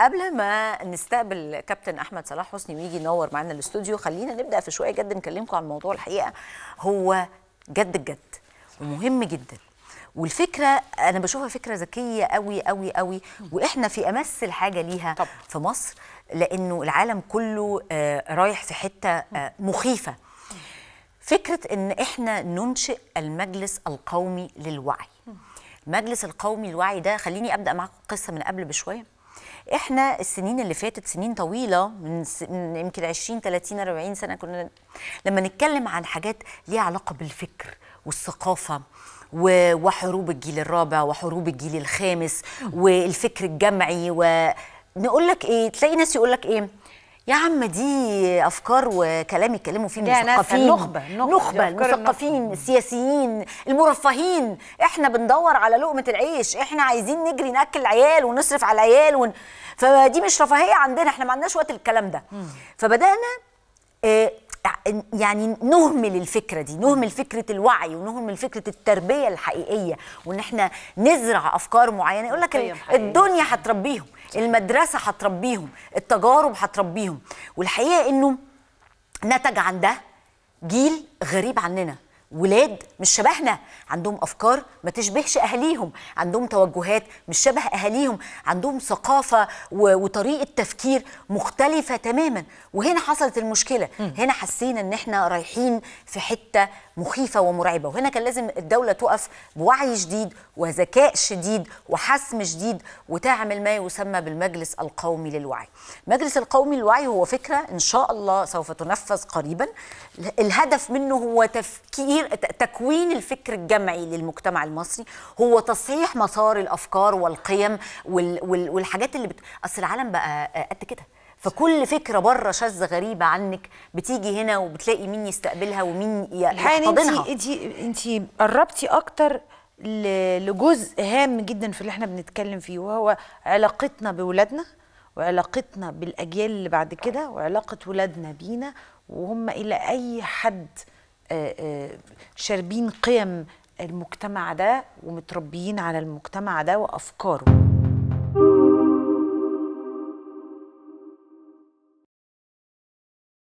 قبل ما نستقبل كابتن احمد صلاح حسني ويجي ينور معانا الاستوديو خلينا نبدا في شويه جد نكلمكم عن موضوع الحقيقه هو جد الجد ومهم جدا والفكره انا بشوفها فكره ذكيه قوي قوي قوي واحنا في امس الحاجه ليها طب. في مصر لانه العالم كله آه، رايح في حته آه، مخيفه فكره ان احنا ننشئ المجلس القومي للوعي المجلس القومي للوعي ده خليني ابدا معاكم قصه من قبل بشويه احنا السنين اللي فاتت سنين طويله من يمكن 20 30 40 سنه كنا لما نتكلم عن حاجات ليها علاقه بالفكر والثقافه وحروب الجيل الرابع وحروب الجيل الخامس والفكر الجمعي ونقول لك ايه تلاقي ناس يقول لك ايه يا عم دي افكار وكلام يتكلموا فيه المثقفين نخبه نخبه المثقفين السياسيين المرفهين احنا بندور على لقمه العيش احنا عايزين نجري ناكل العيال ونصرف على العيال ون... فدي مش رفاهيه عندنا احنا ما عندناش وقت الكلام ده فبدانا آه، يعني نهمل الفكره دي نهمل فكره الوعي ونهمل فكره التربيه الحقيقيه وان احنا نزرع افكار معينه يقول لك طيب، الدنيا هتربيهم المدرسه هتربيهم التجارب هتربيهم والحقيقه انه نتج عن ده جيل غريب عننا ولاد مش شبهنا عندهم افكار ما تشبهش اهاليهم عندهم توجهات مش شبه اهاليهم عندهم ثقافه وطريقه تفكير مختلفه تماما وهنا حصلت المشكله م. هنا حسينا ان احنا رايحين في حته مخيفه ومرعبه وهنا كان لازم الدوله تقف بوعي شديد وذكاء شديد وحسم شديد وتعمل ما يسمى بالمجلس القومي للوعي المجلس القومي للوعي هو فكره ان شاء الله سوف تنفذ قريبا الهدف منه هو تفكير تغيير تكوين الفكر الجمعي للمجتمع المصري هو تصحيح مسار الافكار والقيم وال وال والحاجات اللي بت... اصل العالم بقى قد كده فكل فكره بره شاذه غريبه عنك بتيجي هنا وبتلاقي مين يستقبلها ومين يحتضنها انت انت قربتي اكتر لجزء هام جدا في اللي احنا بنتكلم فيه وهو علاقتنا بولادنا وعلاقتنا بالاجيال اللي بعد كده وعلاقه ولادنا بينا وهم الى اي حد آه، آه، شاربين قيم المجتمع ده ومتربيين على المجتمع ده وافكاره